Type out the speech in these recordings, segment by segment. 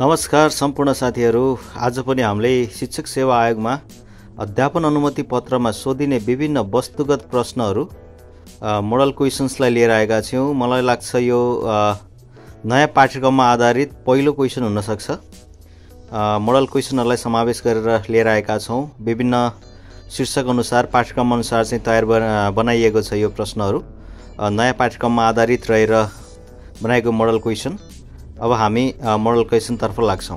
नमस्कार सम्पूर्ण साथीहरू आज पनि हामीले शिक्षक सेवा आयोगमा अध्यापन अनुमति पत्रमा सोधिने विभिन्न वस्तुगत प्रश्नहरू मोडल क्वेसन्सलाई लिएर आएका छौँ मलाई लाग्छ यो नयाँ पाठ्यक्रममा आधारित पहिलो क्वेसन हुनसक्छ मोडल क्वेसनहरूलाई समावेश गरेर लिएर आएका छौँ विभिन्न शीर्षक अनुसार पाठ्यक्रम अनुसार चाहिँ तयार बनाइएको छ यो प्रश्नहरू नयाँ पाठ्यक्रममा आधारित रहेर बनाएको मोडल क्वेसन अब हामी मोडल क्वेसनतर्फ लाग्छौँ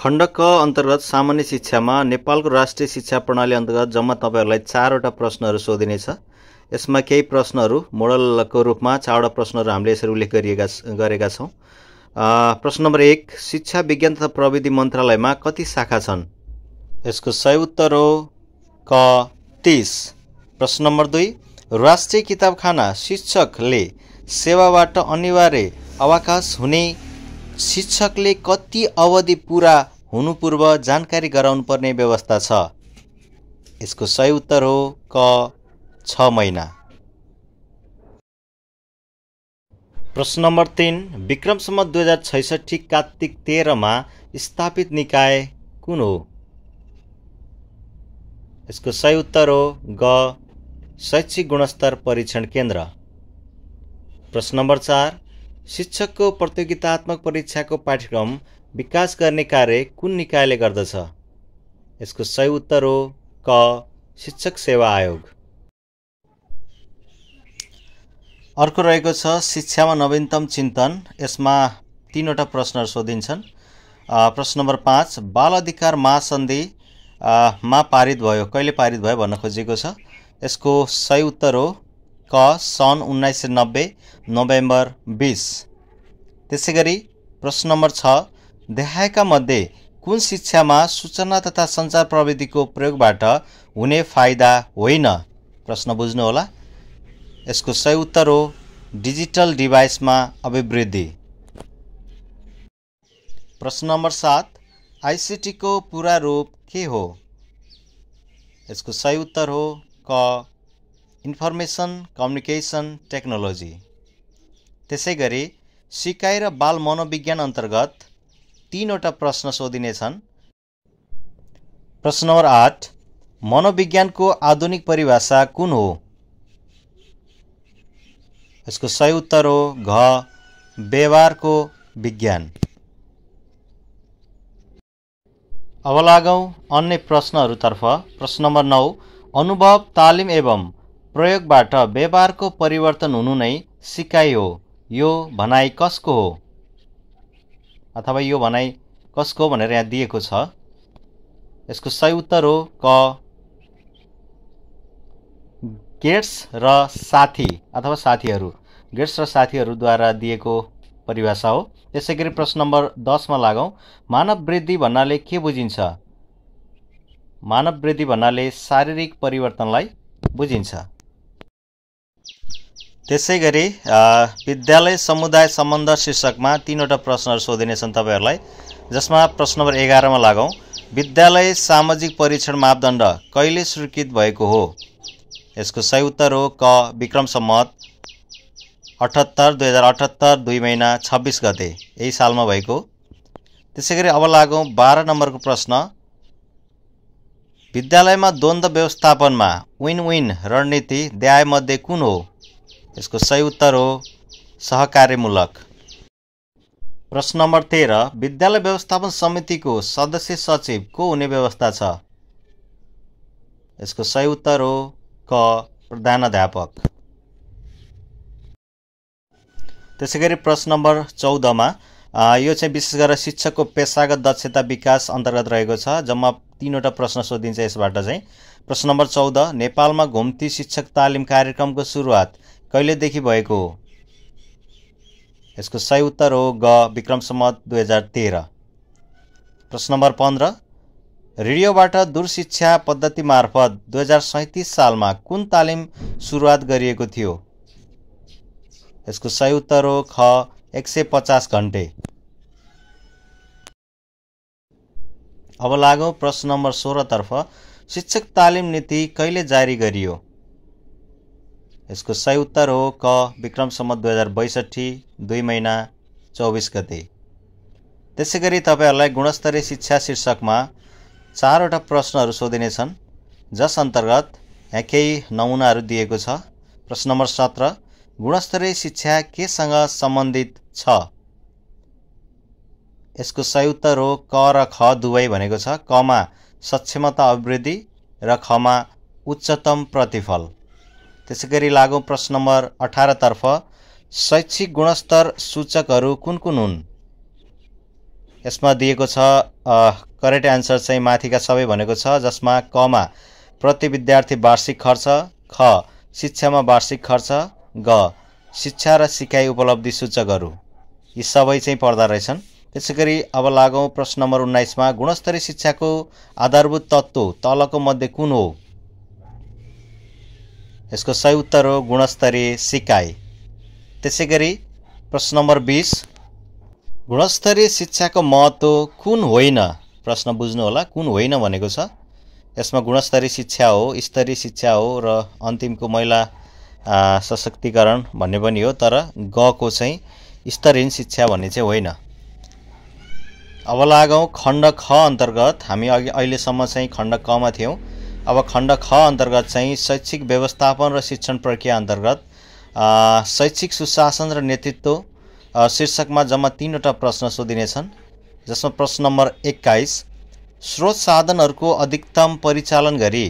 खण्ड क अन्तर्गत सामान्य शिक्षामा नेपालको राष्ट्रिय शिक्षा प्रणाली अन्तर्गत जम्मा तपाईँहरूलाई चारवटा प्रश्नहरू सोधिनेछ यसमा केही प्रश्नहरू मोडलको रूपमा चारवटा प्रश्नहरू हामीले यसरी उल्लेख गरिएका गरेका छौँ प्रश्न नम्बर एक शिक्षा विज्ञान तथा प्रविधि मन्त्रालयमा कति शाखा छन् यसको सही उत्तर हो क तिस प्रश्न नम्बर दुई राष्ट्रिय किताबखाना शिक्षकले सेवाबाट अनिवार्य अवकाश हुने शिक्षकले कति अवधि पुरा हुनुपूर्व जानकारी गराउनुपर्ने व्यवस्था छ यसको सही उत्तर हो क छ महिना प्रश्न नम्बर तिन विक्रमसम्म दुई हजार छैसठी कात्तिक तेह्रमा स्थापित निकाय कुन हो यसको सही उत्तर हो ग शैक्षिक गुणस्तर परीक्षण केन्द्र प्रश्न नम्बर चार शिक्षकको प्रतियोगितात्मक परीक्षाको पाठ्यक्रम विकास गर्ने कार्य कुन निकायले गर्दछ यसको सही उत्तर हो क शिक्षक सेवा आयोग अर्को रहेको छ शिक्षामा नवीनतम चिन्तन यसमा तिनवटा प्रश्नहरू सोधिन्छन् प्रश्न नम्बर पाँच बाल अधिकार महासन्धिमा पारित भयो कहिले पारित भयो भन्न खोजिएको छ यसको सही उत्तर हो क सन् उन्नाइस सय नब्बे नोभेम्बर बिस त्यसै गरी प्रश्न नम्बर छ देखाएका मध्ये कुन शिक्षामा सूचना तथा सञ्चार प्रविधिको प्रयोगबाट हुने फाइदा होइन प्रश्न बुझ्नु होला यसको सही उत्तर हो डिजिटल डिभाइसमा अभिवृद्धि प्रश्न नम्बर सात आइसिटीको पुरा रूप के हो यसको सही उत्तर हो क इन्फर्मेसन कम्युनिकेसन टेक्नोलोजी त्यसै गरी सिकाइ र बाल मनोविज्ञान अन्तर्गत तिनवटा प्रश्न सोधिनेछन् प्रश्न नम्बर आठ मनोविज्ञानको आधुनिक परिभाषा कुन हो यसको सही उत्तर हो घ व्यवहारको विज्ञान अब लागौँ अन्य प्रश्नहरूतर्फ प्रश्न नम्बर नौ अनुभव तालिम एवं प्रयोगबाट व्यवहारको परिवर्तन हुनु नै सिकाइ हो यो भनाइ कसको हो अथवा यो भनाइ कसको भनेर यहाँ दिएको छ यसको सही उत्तर हो क गेट्स र साथी अथवा साथीहरू गेट्स र साथीहरूद्वारा दिएको परिभाषा हो त्यसै गरी प्रश्न नम्बर दसमा लागौँ मानव वृद्धि भन्नाले के बुझिन्छ मानव वृद्धि भन्नाले शारीरिक परिवर्तनलाई बुझिन्छ त्यसै गरी विद्यालय समुदाय सम्बन्ध शीर्षकमा तिनवटा प्रश्नहरू सोधिनेछन् तपाईँहरूलाई जसमा प्रश्न नम्बर एघारमा लागौँ विद्यालय सामाजिक परीक्षण मापदण्ड कहिले स्वीकृत भएको हो यसको सही उत्तर हो क विक्रम सम्मत अठहत्तर दुई हजार अठहत्तर दुई महिना छब्बिस गते यही सालमा भएको त्यसै गरी अब लागौँ बाह्र नम्बरको प्रश्न विद्यालयमा द्वन्द व्यवस्थापनमा विन विन रणनीति ध्यायमध्ये कुन हो यसको सही उत्तर हो सहकार्यमूलक प्रश्न नम्बर तेह्र विद्यालय व्यवस्थापन समितिको सदस्य सचिव को हुने व्यवस्था छ यसको सही उत्तर हो क प्रधानाध्यापक त्यसै गरी प्रश्न नम्बर चौधमा यो चाहिँ विशेष गरेर शिक्षकको पेसागत दक्षता विकास अन्तर्गत रहेको छ जम्मा तिनवटा प्रश्न सोधिन्छ यसबाट चाहिँ प्रश्न नम्बर चौध नेपालमा घुम्ती शिक्षक तालिम कार्यक्रमको सुरुवात कहिलेदेखि भएको हो यसको सही उत्तर हो ग विक्रम सम्मत दुई हजार तेह्र प्रश्न नम्बर पन्ध्र रेडियोबाट दूरशिक्षा पद्धति मार्फत दुई हजार सैँतिस सालमा कुन तालिम सुरुवात गरिएको थियो यसको सही उत्तर हो ख एक सय पचास घन्टे अब लागौँ प्रश्न नम्बर सोह्रतर्फ शिक्षक तालिम नीति कहिले जारी गरियो यसको सही उत्तर हो क विक्रमसम्म दुई हजार बैसठी दुई महिना चौबिस गते त्यसै गरी तपाईँहरूलाई गुणस्तरीय शिक्षा शीर्षकमा चारवटा प्रश्नहरू सोधिनेछन् जस अन्तर्गत यहाँ केही नमुनाहरू दिएको छ प्रश्न नम्बर सत्र गुणस्तरीय शिक्षा केसँग सम्बन्धित छ यसको सही उत्तर हो क र ख दुवै भनेको छ कमा सक्षमता अभिवृद्धि र खमा उच्चतम प्रतिफल त्यसै गरी लागौँ प्रश्न नम्बर अठारतर्फ शैक्षिक गुणस्तर सूचकहरू कुन कुन हुन् यसमा दिएको छ करेक्ट एन्सर चाहिँ माथिका सबै भनेको छ जसमा कमा प्रति विद्यार्थी वार्षिक खर्च ख शिक्षामा वार्षिक खर्च ग शिक्षा र सिकाइ उपलब्धि सूचकहरू यी सबै चाहिँ पर्दा रहेछन् त्यसै गरी अब लागौँ प्रश्न नम्बर उन्नाइसमा गुणस्तरीय शिक्षाको आधारभूत तत्त्व तलको मध्ये कुन हो यसको सही उत्तर हो गुणस्तरीय सिकाइ त्यसै गरी प्रश्न नम्बर बिस गुणस्तरीय शिक्षाको महत्त्व कुन होइन प्रश्न बुझ्नु होला कुन होइन भनेको छ यसमा गुणस्तरीय शिक्षा हो स्तरीय शिक्षा हो र अन्तिमको महिला सशक्तिकरण भन्ने पनि हो तर गको चाहिँ स्तरहीन शिक्षा भन्ने चाहिँ होइन अब लागौँ खण्ड ख अन्तर्गत हामी अघि अहिलेसम्म चाहिँ खण्ड कमा थियौँ अब खण्ड ख अन्तर्गत चाहिँ शैक्षिक व्यवस्थापन र शिक्षण प्रक्रिया अन्तर्गत शैक्षिक सुशासन र नेतृत्व शीर्षकमा जम्मा तिनवटा प्रश्न सोधिनेछन् जसमा प्रश्न नम्बर एक्काइस स्रोत साधनहरूको अधिकतम परिचालन गरी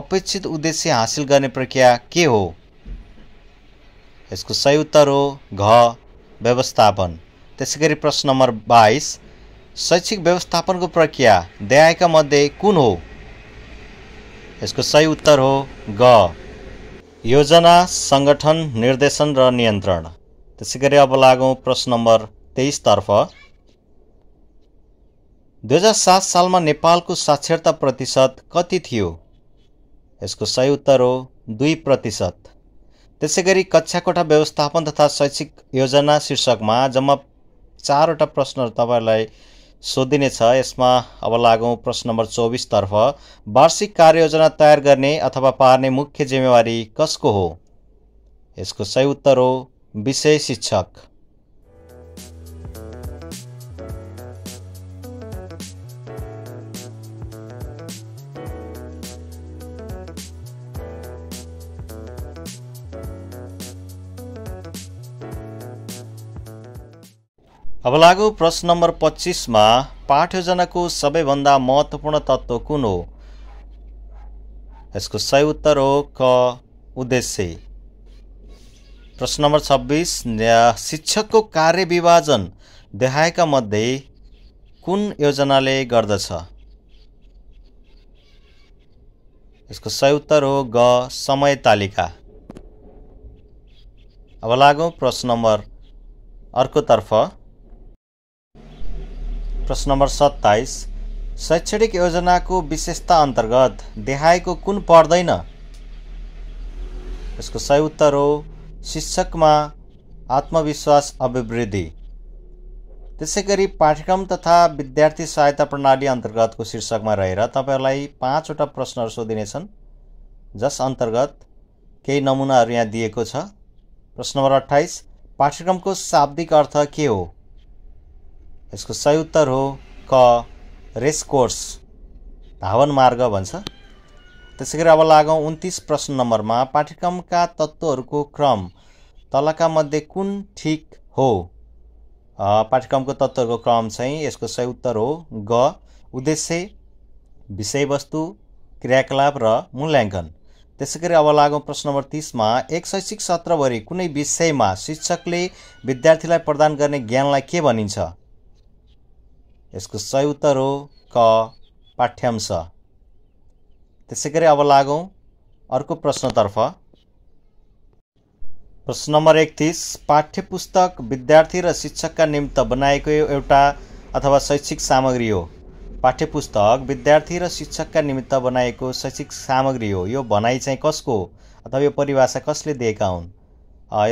अपेक्षित उद्देश्य हासिल गर्ने प्रक्रिया के हो यसको सही उत्तर हो घ व्यवस्थापन त्यसै गरी प्रश्न नम्बर बाइस शैक्षिक व्यवस्थापनको प्रक्रिया देहाएका मध्ये कुन हो यसको सही उत्तर हो ग योजना सङ्गठन निर्देशन र नियन्त्रण त्यसै गरी अब लागौँ प्रश्न नम्बर तेइसतर्फ दुई हजार सात सालमा नेपालको साक्षरता प्रतिशत कति थियो यसको सही उत्तर हो दुई प्रतिशत त्यसै गरी कोठा व्यवस्थापन तथा शैक्षिक योजना शीर्षकमा जम्मा चारवटा प्रश्नहरू सोधिने सोधिनेछ यसमा अब लागौँ प्रश्न नम्बर चौबिसतर्फ वार्षिक कार्ययोजना तयार गर्ने अथवा पार्ने मुख्य जिम्मेवारी कसको हो यसको सही उत्तर हो विषय शिक्षक अब लागु प्रश्न नम्बर पच्चिसमा योजनाको सबैभन्दा महत्त्वपूर्ण तत्त्व कुन हो यसको सही उत्तर हो क उद्देश्य प्रश्न नम्बर छब्बिस शिक्षकको विभाजन देखाएका मध्ये कुन योजनाले गर्दछ यसको सही उत्तर हो ग समय तालिका अब लागौँ प्रश्न नम्बर अर्कोतर्फ प्रश्न नम्बर सत्ताइस शैक्षणिक योजनाको विशेषता अन्तर्गत देखाएको कुन पर्दैन यसको सही उत्तर हो शिक्षकमा आत्मविश्वास अभिवृद्धि त्यसै गरी पाठ्यक्रम तथा विद्यार्थी सहायता प्रणाली अन्तर्गतको शीर्षकमा रहेर तपाईँहरूलाई पाँचवटा प्रश्नहरू सोधिनेछन् जस अन्तर्गत केही नमुनाहरू यहाँ दिएको छ प्रश्न नम्बर अठाइस पाठ्यक्रमको शाब्दिक अर्थ के हो यसको सही उत्तर हो क रेस कोर्स धावन मार्ग भन्छ त्यसै गरी अब लागौँ उन्तिस प्रश्न नम्बरमा पाठ्यक्रमका तत्त्वहरूको क्रम तलका मध्ये कुन ठिक हो पाठ्यक्रमको तत्त्वहरूको क्रम चाहिँ यसको सही उत्तर हो ग उद्देश्य विषयवस्तु क्रियाकलाप र मूल्याङ्कन त्यसै गरी अब लागौँ प्रश्न नम्बर तिसमा एक शैक्षिक सत्रभरि कुनै विषयमा शिक्षकले विद्यार्थीलाई प्रदान गर्ने ज्ञानलाई के भनिन्छ यसको सही उत्तर हो क पाठ्यांश त्यसै गरी अब लागौँ अर्को प्रश्नतर्फ प्रश्न नम्बर एकतिस पाठ्य पुस्तक विद्यार्थी र शिक्षकका निम्त बनाएको एउटा अथवा शैक्षिक सामग्री हो पाठ्य पुस्तक विद्यार्थी र शिक्षकका निमित्त बनाएको शैक्षिक सामग्री हो यो भनाइ चाहिँ कसको हो अथवा यो परिभाषा कसले दिएका हुन्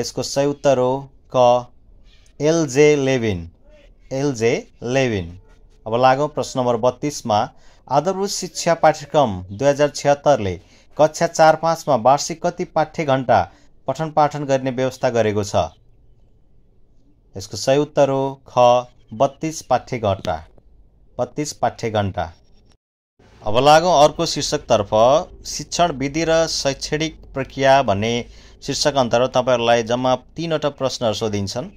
यसको सही उत्तर हो क एलजे लेभिन एलजे लेभिन अब लागौँ प्रश्न नम्बर बत्तिसमा आधारभूत शिक्षा पाठ्यक्रम दुई हजार छिहत्तरले कक्षा चार पाँचमा वार्षिक कति पाठ्य घन्टा पठन पाठन गर्ने व्यवस्था गरेको छ यसको सही उत्तर हो ख बत्तिस पाठ्य घन्टा बत्तिस पाठ्य घन्टा अब लागौँ अर्को शीर्षकतर्फ शिक्षण विधि र शैक्षणिक प्रक्रिया भन्ने शीर्षक अन्तर्गत तपाईँहरूलाई जम्मा तिनवटा प्रश्नहरू सोधिन्छन्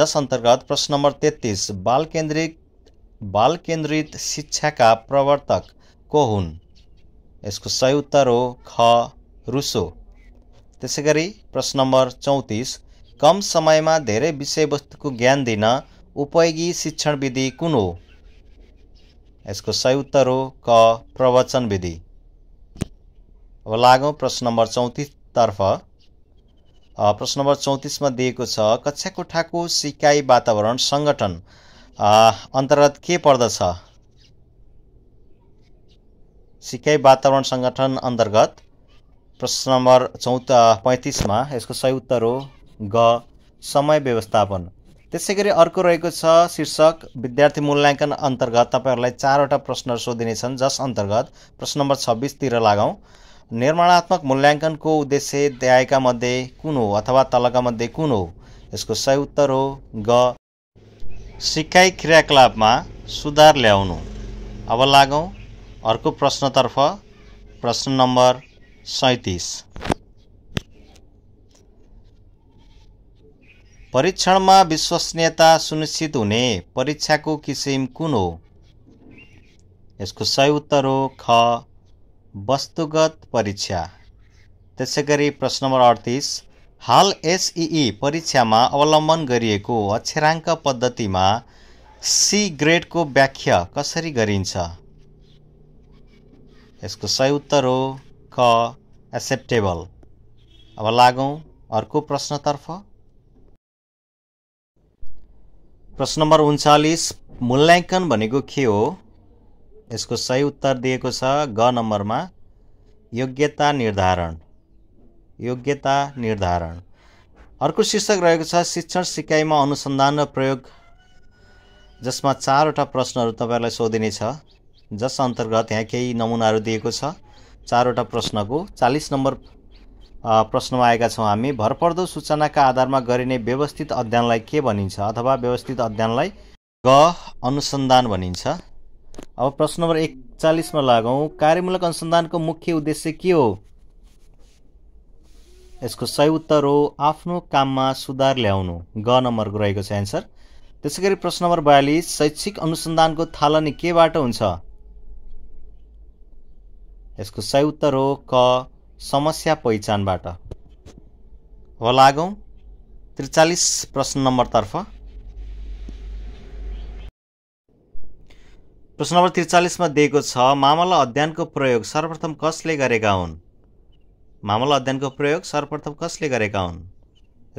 जस अन्तर्गत प्रश्न नम्बर तेत्तिस बाल केन्द्रित बाल केन्द्रित शिक्षाका प्रवर्तक को हुन् यसको सही उत्तर हो ख रुसो त्यसै गरी प्रश्न नम्बर चौतिस कम समयमा धेरै विषयवस्तुको ज्ञान दिन उपयोगी शिक्षण विधि कुन हो यसको सही उत्तर हो क प्रवचन विधि अब लागौँ प्रश्न नम्बर चौतिसतर्फ प्रश्न नम्बर चौतिसमा दिएको छ कक्षा कोठाको सिकाइ वातावरण सङ्गठन अन्तर्गत के पर्दछ सिकाइ वातावरण सङ्गठन अन्तर्गत प्रश्न नम्बर चौत पैँतिसमा यसको सही उत्तर हो ग समय व्यवस्थापन त्यसै गरी अर्को रहेको छ शीर्षक विद्यार्थी मूल्याङ्कन अन्तर्गत तपाईँहरूलाई चारवटा प्रश्नहरू सोधिनेछन् जस अन्तर्गत प्रश्न नम्बर छब्बिसतिर लागौँ निर्माणात्मक मूल्याङ्कनको उद्देश्य द्याएका मध्ये कुन हो अथवा तलका मध्ये कुन हो यसको सही उत्तर हो ग सिकाइ क्रियाकलापमा सुधार ल्याउनु अब लागौँ अर्को प्रश्नतर्फ प्रश्न नम्बर सैँतिस परीक्षणमा विश्वसनीयता सुनिश्चित हुने परीक्षाको किसिम कुन हो यसको सही उत्तर हो ख वस्तुगत परीक्षा त्यसै गरी प्रश्न नम्बर अडतिस हाल एसइई परीक्षामा अवलम्बन गरिएको अक्षराङ्क पद्धतिमा सी ग्रेडको व्याख्या कसरी गरिन्छ यसको सही उत्तर हो क एसेप्टेबल अब लागौँ अर्को प्रश्नतर्फ प्रश्न नम्बर उन्चालिस मूल्याङ्कन भनेको के हो यसको सही उत्तर दिएको छ ग नम्बरमा योग्यता निर्धारण योग्यता निर्धारण अर्को शीर्षक रहेको छ शिक्षण सिकाइमा अनुसन्धान र प्रयोग जसमा चारवटा प्रश्नहरू तपाईँहरूलाई छ जस अन्तर्गत यहाँ केही नमुनाहरू दिएको छ चारवटा प्रश्नको चालिस नम्बर प्रश्नमा आएका छौँ हामी भरपर्दो सूचनाका आधारमा गरिने व्यवस्थित अध्ययनलाई के भनिन्छ अथवा व्यवस्थित अध्ययनलाई ग अनुसन्धान भनिन्छ अब प्रश्न नम्बर एकचालिसमा लागौँ कार्यमूलक अनुसन्धानको मुख्य उद्देश्य के हो यसको सही उत्तर हो आफ्नो काममा सुधार ल्याउनु ग नम्बरको रहेको छ एन्सर त्यसै गरी प्रश्न नम्बर बयालिस शैक्षिक अनुसन्धानको थालनी केबाट हुन्छ यसको सही उत्तर हो क समस्या पहिचानबाट हो लागौ त्रिचालिस प्रश्न नम्बरतर्फ प्रश्न नम्बर त्रिचालिसमा दिएको छ मामला अध्ययनको प्रयोग सर्वप्रथम कसले गरेका हुन् मामला अध्ययनको प्रयोग सर्वप्रथम कसले गरेका हुन्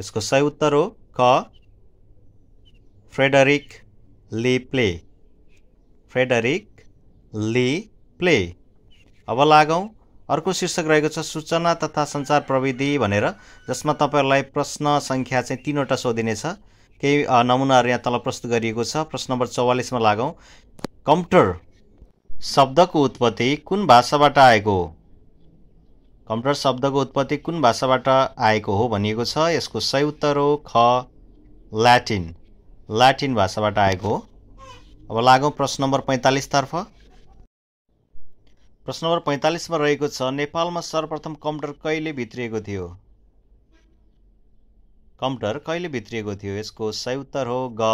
यसको सही उत्तर हो क Frederick Le Play Frederick Le Play अब लागौँ अर्को शीर्षक रहेको छ सूचना तथा सञ्चार प्रविधि भनेर जसमा तपाईँहरूलाई प्रश्न सङ्ख्या चाहिँ तिनवटा सोधिनेछ केही नमुनाहरू यहाँ तल प्रस्तुत गरिएको छ प्रश्न नम्बर चौवालिसमा लागौँ कम्प्युटर शब्दको उत्पत्ति कुन भाषाबाट आएको हो कम्प्युटर शब्दको उत्पत्ति कुन भाषाबाट आएको हो भनिएको छ यसको सही उत्तर हो ख ल्याटिन ल्याटिन भाषाबाट आएको हो अब लागौँ प्रश्न नम्बर पैँतालिसतर्फ प्रश्न नम्बर पैँतालिसमा रहेको छ नेपालमा सर्वप्रथम कम्प्युटर कहिले भित्रिएको थियो कम्प्युटर कहिले भित्रिएको थियो यसको सही उत्तर हो ग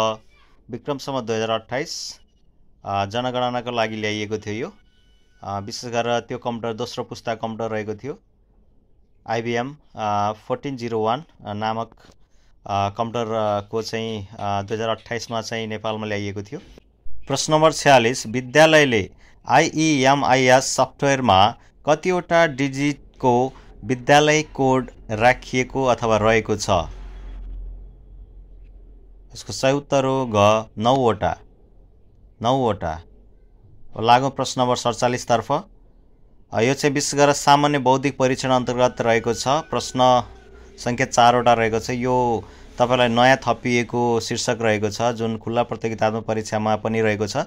विक्रमसम्म दुई हजार अठाइस जनगणनाको लागि ल्याइएको थियो यो विशेष गरेर त्यो कम्प्युटर दोस्रो पुस्ता कम्प्युटर रहेको थियो आइबिएम फोर्टिन जिरो वान नामक कम्प्युटरको चाहिँ दुई हजार अठाइसमा चाहिँ नेपालमा ल्याइएको थियो प्रश्न नम्बर छ्यालिस विद्यालयले आइइएमआइएस e सफ्टवेयरमा कतिवटा डिजिटको विद्यालय कोड राखिएको अथवा रहेको छ यसको सही उत्तर हो घ नौवटा नौवटा लागौँ प्रश्न नम्बर सडचालिसतर्फ यो चाहिँ विशेष गरेर सामान्य बौद्धिक परीक्षण अन्तर्गत रहेको छ प्रश्न सङ्ख्या चारवटा रहेको छ यो तपाईँलाई नयाँ थपिएको शीर्षक रहेको छ जुन खुल्ला प्रतियोगितात्मक परीक्षामा पनि रहेको छ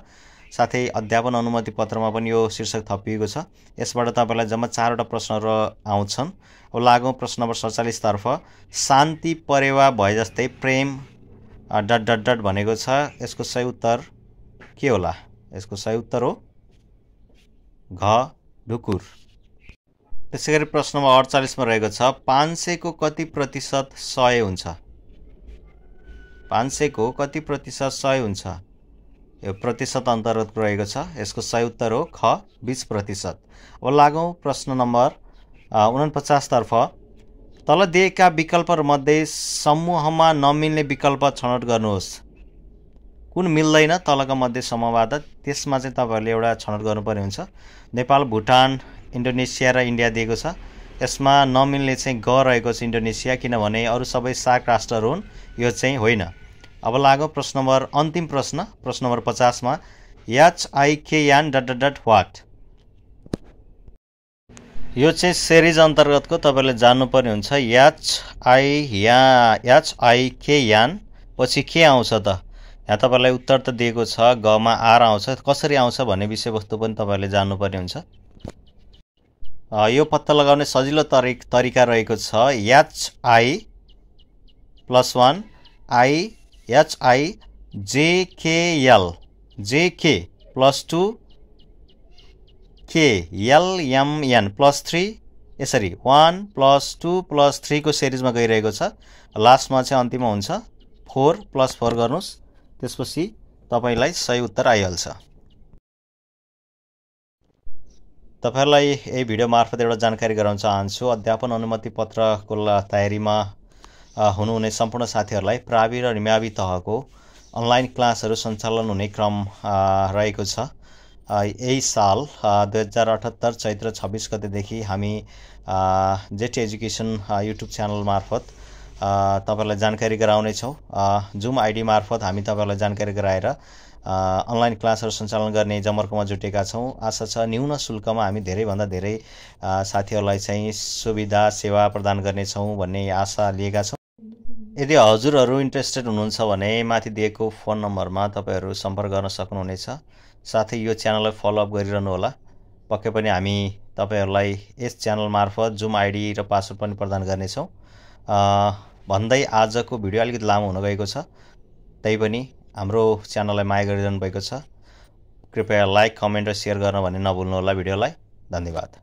साथै अध्यापन अनुमति पत्रमा पनि यो शीर्षक थपिएको छ यसबाट तपाईँलाई जम्मा चारवटा प्रश्नहरू आउँछन् अब लागौँ प्रश्न नम्बर सडचालिसतर्फ शान्ति परेवा भए जस्तै प्रेम डट डट डट भनेको छ यसको सही उत्तर के होला यसको सही उत्तर हो घ ढुकुर त्यसै गरी प्रश्न नम्बर अडचालिसमा रहेको छ पाँच सयको कति प्रतिशत सय हुन्छ पाँच सयको कति प्रतिशत सय हुन्छ यो प्रतिशत अन्तर्गत रहेको छ यसको सही उत्तर हो ख बिस प्रतिशत अब लागौँ प्रश्न नम्बर उनपचासतर्फ तल दिएका विकल्पहरूमध्ये समूहमा नमिल्ने विकल्प छनौट गर्नुहोस् कुन मिल्दैन तलका मध्ये समवाद त्यसमा चाहिँ तपाईँहरूले एउटा छनौट गर्नुपर्ने हुन्छ नेपाल भुटान इन्डोनेसिया र इन्डिया दिएको छ यसमा नमिल्ने चाहिँ ग रहेको छ इन्डोनेसिया किनभने अरू सबै सार्क राष्ट्रहरू हुन् यो चाहिँ होइन अब लाग्यो प्रश्न नम्बर अन्तिम प्रश्न प्रश्न नम्बर पचासमा याच आई के यान डट डट वाट यो चाहिँ सेरिज अन्तर्गतको तपाईँले जान्नुपर्ने हुन्छ याच आई या याच आई के यान पछि के आउँछ त यहाँ तपाईँलाई उत्तर त दिएको छ गमा आर आउँछ कसरी आउँछ भन्ने विषयवस्तु पनि तपाईँहरूले जान्नुपर्ने हुन्छ यो पत्ता लगाउने सजिलो तरि तरिका रहेको छ H I plus one I H HI J JK plus two K LMN plus three यसरी वान प्लस टू प्लस थ्रीको सिरिजमा गइरहेको छ लास्टमा चाहिँ अन्तिममा हुन्छ फोर प्लस फोर गर्नुहोस् त्यसपछि तपाईँलाई सही उत्तर आइहाल्छ तपाईँहरूलाई यही भिडियो मार्फत एउटा जानकारी गराउन चाहन्छु अध्यापन अनुमति पत्रको तयारीमा हुनुहुने सम्पूर्ण साथीहरूलाई प्रावि र निमावी तहको अनलाइन क्लासहरू सञ्चालन हुने क्रम रहेको छ यही साल दुई हजार अठहत्तर चैत्र छब्बिस गतेदेखि हामी जेटी एजुकेसन युट्युब च्यानल मार्फत तपाईँहरूलाई जानकारी गराउनेछौँ जुम आइडी मार्फत हामी तपाईँहरूलाई जानकारी गराएर अनलाइन क्लासहरू सञ्चालन गर्ने जमर्कोमा जुटेका छौँ आशा छ न्यून शुल्कमा हामी धेरैभन्दा धेरै साथीहरूलाई चाहिँ सुविधा सेवा प्रदान गर्नेछौँ भन्ने आशा लिएका छौँ यदि हजुरहरू इन्ट्रेस्टेड हुनुहुन्छ भने माथि दिएको फोन नम्बरमा तपाईँहरू सम्पर्क गर्न सक्नुहुनेछ साथै यो च्यानललाई फलोअप गरिरहनु होला पक्कै पनि हामी तपाईँहरूलाई यस च्यानल मार्फत जुम आइडी र पासवर्ड पनि प्रदान गर्नेछौँ भन्दै आजको भिडियो अलिकति लामो हुन गएको छ पनि हाम्रो च्यानललाई माया गरिरहनु भएको छ कृपया लाइक कमेन्ट र सेयर गर्न भने नभुल्नु होला भिडियोलाई धन्यवाद